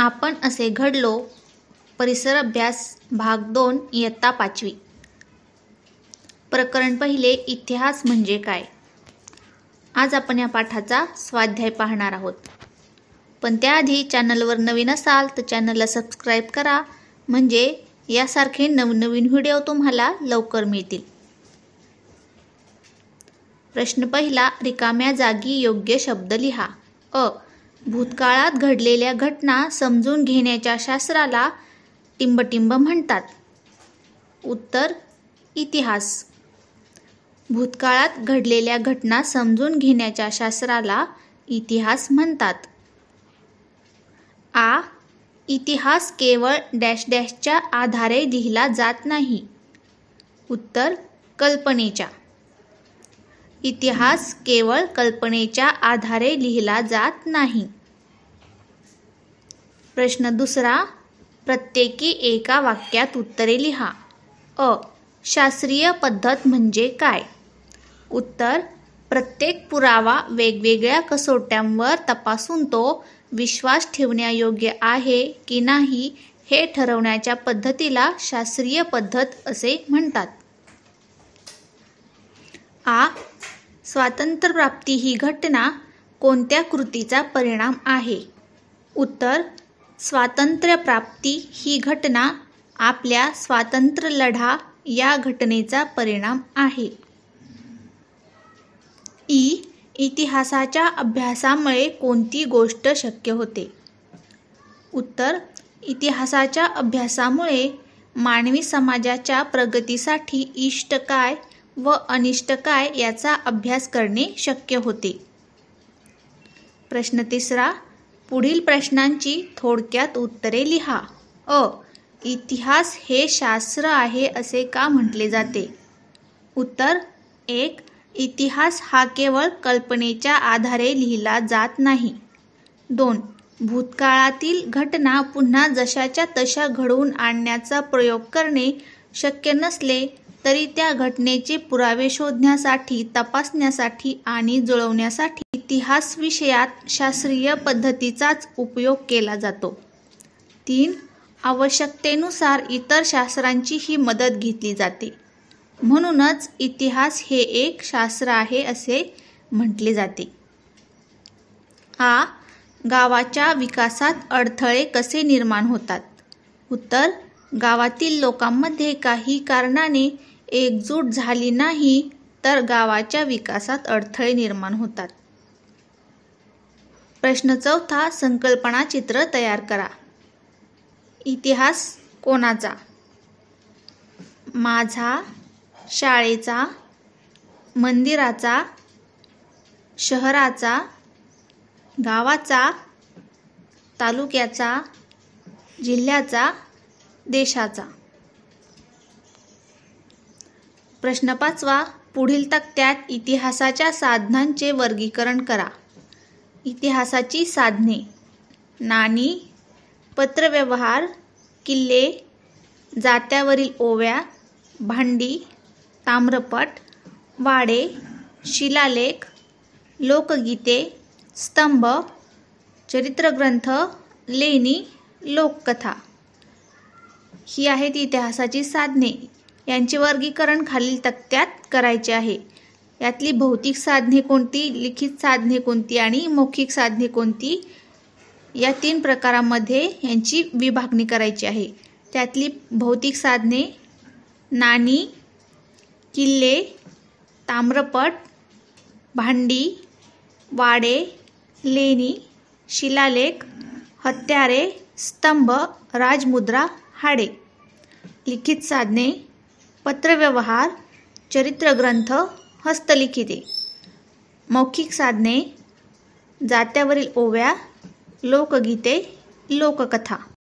आपण असे घडलो परिसर अभ्यास भाग दोन इयत्ता पाचवी प्रकरण पहिले इतिहास म्हणजे काय आज आपण या पाठाचा स्वाध्याय पाहणार आहोत पण त्याआधी चॅनलवर नवीन असाल तर चॅनलला सबस्क्राईब करा म्हणजे यासारखे नवनवीन व्हिडिओ तुम्हाला लवकर मिळतील प्रश्न पहिला रिकाम्या जागी योग्य शब्द लिहा अ भूतकाळात घडलेल्या घटना समजून घेण्याच्या शास्त्राला टिंबटिंब म्हणतात उत्तर इतिहास भूतकाळात घडलेल्या घटना समजून घेण्याच्या शास्त्राला इतिहास म्हणतात आ इतिहास केवळ डॅश डॅशच्या आधारे लिहिला जात नाही उत्तर कल्पनेच्या इतिहास केवळ कल्पनेच्या आधारे लिहिला जात नाही प्रश्न दुसरा प्रत्येकी एका वाक्यात उत्तरे लिहा अ शास्त्रीय पद्धत म्हणजे काय उत्तर प्रत्येक पुरावा वेगवेगळ्या कसोट्यांवर तपासून तो विश्वास ठेवण्यायोग्य आहे की नाही हे ठरवण्याच्या पद्धतीला शास्त्रीय पद्धत असे म्हणतात आ स्वातंत्र्यप्राप्ती ही घटना कोणत्या कृतीचा परिणाम आहे उत्तर स्वातंत्र्यप्राप्ती ही घटना आपल्या स्वातंत्र्य लढा या घटनेचा परिणाम आहे ई इतिहासाच्या अभ्यासामुळे कोणती गोष्ट शक्य होते उत्तर इतिहासाच्या अभ्यासामुळे मानवी समाजाच्या प्रगतीसाठी इष्ट काय व अनिष्ट काय याचा अभ्यास करणे शक्य होते प्रश्न तिसरा पुढील प्रश्नांची थोडक्यात उत्तरे लिहा अ इतिहास हे शास्त्र आहे असे का म्हटले जाते उत्तर एक इतिहास हा केवळ कल्पनेच्या आधारे लिहिला जात नाही दोन भूतकाळातील घटना पुन्हा जशाच्या तशा घडवून आणण्याचा प्रयोग करणे शक्य नसले तरी त्या घटनेचे पुरावे शोधण्यासाठी तपासण्यासाठी आणि जुळवण्यासाठी इतिहास विषयात शास्त्रीय पद्धतीचाच उपयोग केला जातो तीन आवश्यकतेनुसार इतर शास्त्रांचीही मदत घेतली जाते म्हणूनच इतिहास हे एक शास्त्र आहे असे म्हटले जाते आ गावाच्या विकासात अडथळे कसे निर्माण होतात उत्तर गावातील लोकांमध्ये काही कारणाने एकजूट झाली नाही तर गावाच्या विकासात अडथळे निर्माण होतात प्रश्न चौथा संकल्पना चित्र तयार करा इतिहास कोणाचा माझा शाळेचा मंदिराचा शहराचा गावाचा तालुक्याचा जिल्ह्याचा देशाचा प्रश्न पाचवा पुढील तक्त्यात इतिहासाच्या साधनांचे वर्गीकरण करा इतिहासाची साधने नाणी पत्रव्यवहार किल्ले जात्यावरील ओव्या भांडी ताम्रपट वाडे शिलालेख लोकगीते स्तंभ चरित्रग्रंथ लेणी लोककथा ही आहेत इतिहासाची साधने यांचे वर्गीकरण खालील तक्त्यात करायचे आहे यातली भौतिक साधने कोणती लिखित साधने कोणती आणि मौखिक साधने कोणती या तीन प्रकारांमध्ये यांची विभागणी करायची आहे त्यातली भौतिक साधने नाणी किल्ले ताम्रपट भांडी वाडे लेणी शिलालेख हत्यारे स्तंभ राजमुद्रा हाडे लिखित साधने पत्रव्यवहार चरित्रग्रंथ हस्तलिखिते मौखिक साधने जात्यावरील ओव्या लोकगीते लोककथा